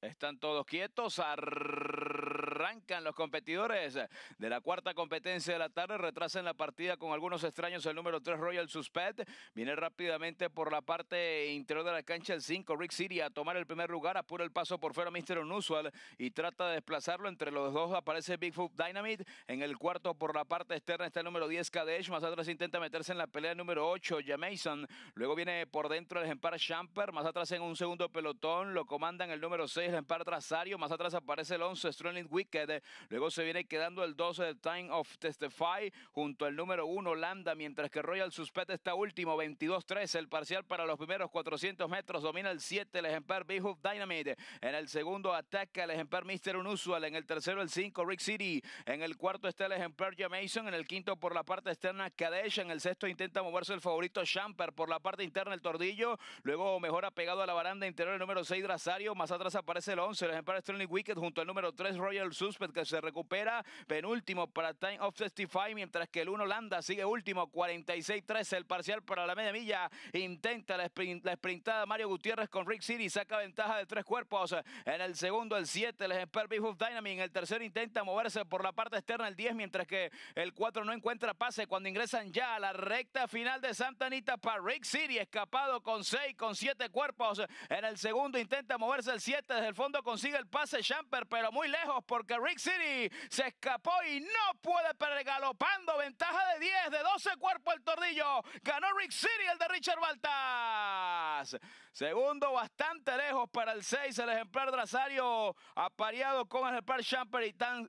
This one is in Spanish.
Están todos quietos los competidores de la cuarta competencia de la tarde. Retrasan la partida con algunos extraños. El número 3, Royal Suspect, viene rápidamente por la parte interior de la cancha. El 5, Rick City, a tomar el primer lugar. Apura el paso por fuera, Mr. Unusual, y trata de desplazarlo. Entre los dos aparece Bigfoot Dynamite. En el cuarto, por la parte externa, está el número 10, Kadesh. Más atrás intenta meterse en la pelea el número 8, Jamason. Luego viene por dentro el Empar Champer. Más atrás, en un segundo pelotón, lo comandan el número 6, el Empar Trasario. Más atrás aparece el 11, Strolling Wicked. Luego se viene quedando el 12 de Time of Testify junto al número 1 Landa, mientras que Royal Suspect está último, 22-13. El parcial para los primeros 400 metros domina el 7, el ejemplar Behoof Dynamite. En el segundo ataca el ejemplar Mr. Unusual. En el tercero el 5, Rick City. En el cuarto está el ejemplar Jamason En el quinto por la parte externa Kadesh. En el sexto intenta moverse el favorito Champer por la parte interna el Tordillo. Luego mejora pegado a la baranda interior el número 6 Drasario. Más atrás aparece el 11, el ejemplar Sterling Wicked junto al número 3 Royal Sus pues, que se recupera, penúltimo para Time of 65, mientras que el 1 Landa sigue último, 46-13 el parcial para la media milla, intenta la, sprintada Mario Gutiérrez con Rick City, saca ventaja de tres cuerpos, en el segundo el 7, el Expert Beef Dynamic, en el tercero intenta moverse por la parte externa el 10, mientras que el 4 no encuentra pase cuando ingresan ya a la recta final de Santa Anita para Rick City, escapado con 6, con 7 cuerpos, en el segundo intenta moverse el 7, desde el fondo consigue el pase Champer, pero muy lejos porque Rick City. Se escapó y no puede pergalopando galopando. Ventaja de 10, de 12 cuerpos el tordillo. Ganó Rick City el de Richard Baltas. Segundo bastante lejos para el 6, el ejemplar Drasario apareado con el ejemplar Champer y tan